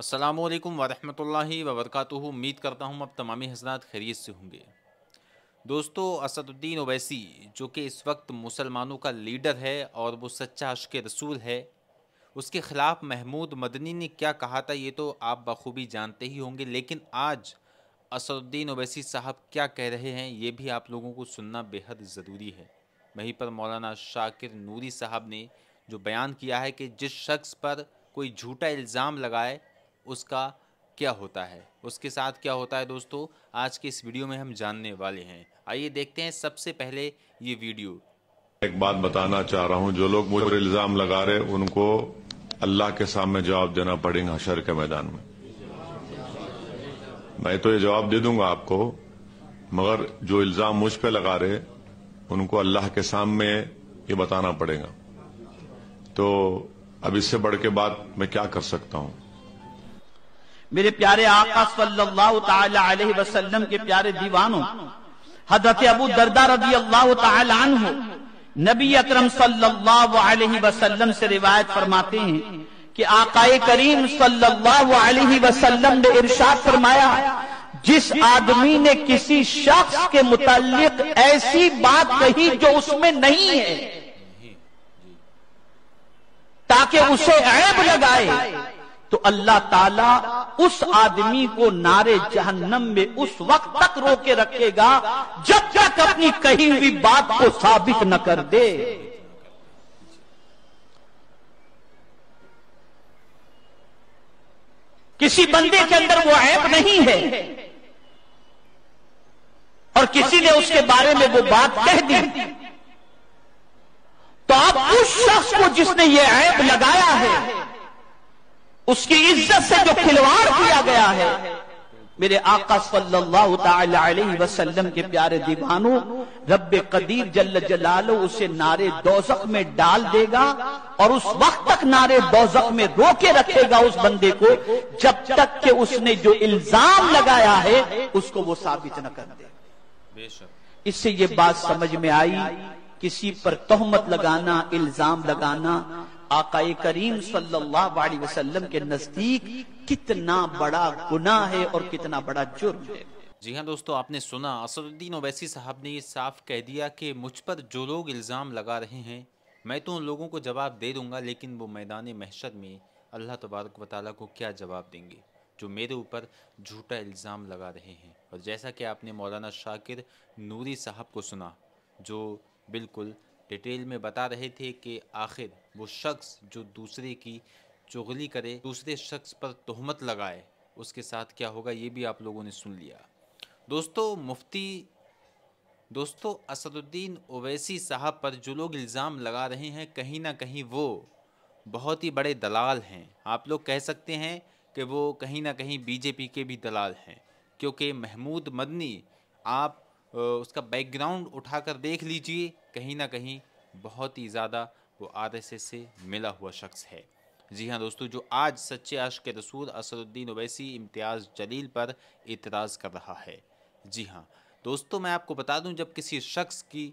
असलकम वरहि वबरक उम्मीद करता हूँ अब तमामी हजरात खैरियत से होंगे दोस्तों असदुद्दीन ओवैसी जो कि इस वक्त मुसलमानों का लीडर है और वो सच्चा अश्क रसूल है उसके ख़िलाफ़ महमूद मदनी ने क्या कहा था ये तो आप बखूबी जानते ही होंगे लेकिन आज असदुद्दीन ओवैसी साहब क्या कह रहे हैं ये भी आप लोगों को सुनना बेहद ज़रूरी है वहीं पर मौलाना शाकिर नूरी साहब ने जो बयान किया है कि जिस शख्स पर कोई झूठा इल्ज़ाम लगाए उसका क्या होता है उसके साथ क्या होता है दोस्तों आज के इस वीडियो में हम जानने वाले हैं आइए देखते हैं सबसे पहले ये वीडियो एक बात बताना चाह रहा हूँ जो लोग मुझ पर इल्जाम लगा रहे उनको अल्लाह के सामने जवाब देना पड़ेगा हशर के मैदान में मैं तो ये जवाब दे दूंगा आपको मगर जो इल्जाम मुझ पर लगा रहे उनको अल्लाह के सामने ये बताना पड़ेगा तो अब इससे बढ़ के बात मैं क्या कर सकता हूं मेरे प्यारे आका सल्लल्लाहु अलैहि वसल्लम के प्यारे दीवानों हजरत अबू दरदा रजी अल्लाह तहो नबी अकरम सल्लल्लाहु अलैहि वसल्लम से रिवायत फरमाते हैं कि आकाए करीम सल्लल्लाहु अलैहि वसल्लम ने इरशाद फरमाया जिस आदमी ने किसी शख्स के मुतालिक ऐसी बात कही जो उसमें नहीं है ताकि उसे ऐब लगाए तो अल्लाह ताला उस आदमी को नारे जहन्नम में उस वक्त तक रोके रखेगा जब तक अपनी कही हुई बात को साबित न कर दे किसी बंदे के अंदर वो ऐप नहीं है और किसी ने उसके बारे में वो बात कह दी तो आप उस शख्स को जिसने ये ऐप लगाया है उसकी इज्जत से जो खिलवाड़ किया गया है मेरे आका सल्लल्लाहु अलैहि वसल्लम के प्यारे दीवानों रब कदीर जल्ल जलालो उसे नारे दोजख में डाल देगा और उस वक्त तक नारे दोजख में रोके रखेगा उस बंदे को जब तक के उसने जो इल्जाम लगाया है उसको वो साबित न कर दे इससे ये बात समझ में आई किसी पर तोहमत लगाना इल्जाम लगाना आकाए करीम सल्लल्लाहु अलैहि वसल्लम के नजदीक कितना बड़ा गुना है और कितना बड़ा जुर्म है जी हाँ दोस्तों आपने सुना असदुद्दीन ओवैसी साहब ने ये साफ कह दिया कि मुझ पर जो लोग इल्ज़ाम लगा रहे हैं मैं तो उन लोगों को जवाब दे दूंगा लेकिन वो मैदान महशर में अल्लाह तबारक वाली को क्या जवाब देंगे जो मेरे ऊपर झूठा इल्ज़ाम लगा रहे हैं और जैसा कि आपने मौलाना शाकिर नूरी साहब को सुना जो बिल्कुल डिटेल में बता रहे थे कि आखिर वो शख्स जो दूसरे की चुगली करे दूसरे शख्स पर तहमत लगाए उसके साथ क्या होगा ये भी आप लोगों ने सुन लिया दोस्तों मुफ्ती दोस्तों असदुद्दीन ओवैसी साहब पर जो लोग इल्ज़ाम लगा रहे हैं कहीं ना कहीं वो बहुत ही बड़े दलाल हैं आप लोग कह सकते हैं कि वो कहीं ना कहीं बीजेपी के भी दलाल हैं क्योंकि महमूद मदनी आप उसका बैकग्राउंड उठाकर देख लीजिए कहीं ना कहीं बहुत ही ज़्यादा वो आरएसएस से मिला हुआ शख्स है जी हाँ दोस्तों जो आज सच्चे अश के रसूल असदुद्दीन ओवैसी इम्तियाज़ जलील पर इतराज़ कर रहा है जी हाँ दोस्तों मैं आपको बता दूं जब किसी शख्स की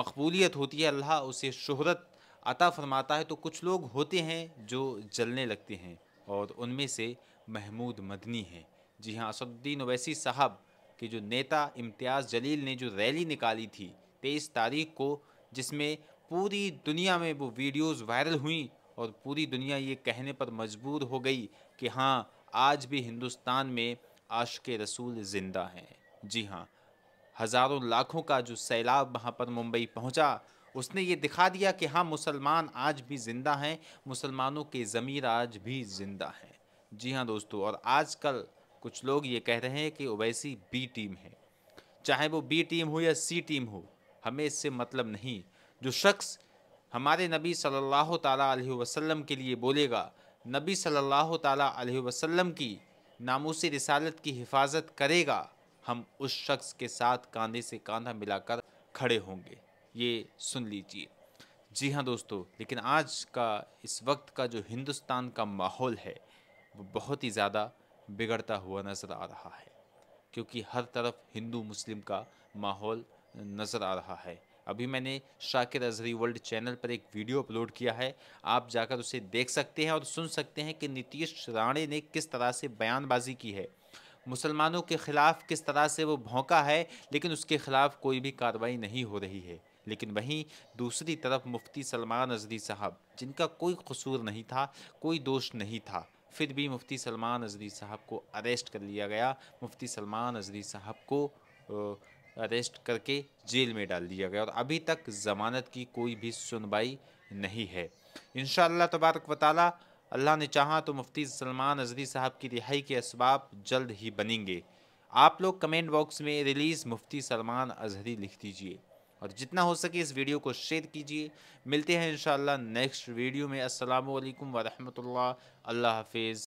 मकबूलीत होती है अल्लाह उसे शहरत अता फरमाता है तो कुछ लोग होते हैं जो जलने लगते हैं और उनमें से महमूद मदनी हैं जी हाँ असदुद्दीन ओवैसी साहब कि जो नेता इम्तियाज़ जलील ने जो रैली निकाली थी तेईस तारीख को जिसमें पूरी दुनिया में वो वीडियोस वायरल हुई और पूरी दुनिया ये कहने पर मजबूर हो गई कि हाँ आज भी हिंदुस्तान में के रसूल ज़िंदा हैं जी हाँ हज़ारों लाखों का जो सैलाब वहाँ पर मुंबई पहुँचा उसने ये दिखा दिया कि हाँ मुसलमान आज भी ज़िंदा हैं मुसलमानों के ज़मीर आज भी ज़िंदा हैं जी हाँ दोस्तों और आजकल कुछ लोग ये कह रहे हैं कि ओवैसी बी टीम है चाहे वो बी टीम हो या सी टीम हो हमें इससे मतलब नहीं जो शख्स हमारे नबी सल्लल्लाहु अलैहि वसल्लम के लिए बोलेगा नबी सल्लल्लाहु अलैहि वसल्लम की नामूसी रिसालत की हिफाजत करेगा हम उस शख्स के साथ कांधे से कांधा मिलाकर खड़े होंगे ये सुन लीजिए जी हाँ दोस्तों लेकिन आज का इस वक्त का जो हिंदुस्तान का माहौल है वो बहुत ही ज़्यादा बिगड़ता हुआ नज़र आ रहा है क्योंकि हर तरफ हिंदू मुस्लिम का माहौल नज़र आ रहा है अभी मैंने शाकिर अजहरी वर्ल्ड चैनल पर एक वीडियो अपलोड किया है आप जाकर उसे देख सकते हैं और सुन सकते हैं कि नीतीश राणे ने किस तरह से बयानबाजी की है मुसलमानों के ख़िलाफ़ किस तरह से वो भौंका है लेकिन उसके ख़िलाफ़ कोई भी कार्रवाई नहीं हो रही है लेकिन वहीं दूसरी तरफ मुफ्ती सलमान अजहरी साहब जिनका कोई कसूर नहीं था कोई दोष नहीं था फिर भी मुफ्ती सलमान अजदी साहब को अरेस्ट कर लिया गया मुफ्ती सलमान अजदी साहब को अरेस्ट करके जेल में डाल दिया गया और अभी तक ज़मानत की कोई भी सुनवाई नहीं है इन तबारक वाली अल्लाह ने चाहा तो मुफ्ती सलमान अजदी साहब की रिहाई के इसबाब जल्द ही बनेंगे आप लोग कमेंट बॉक्स में रिलीज़ मुफ्ती सलमान अजहरी लिख दीजिए और जितना हो सके इस वीडियो को शेयर कीजिए मिलते हैं इन नेक्स्ट वीडियो में असल वरहमल अल्लाह हाफिज़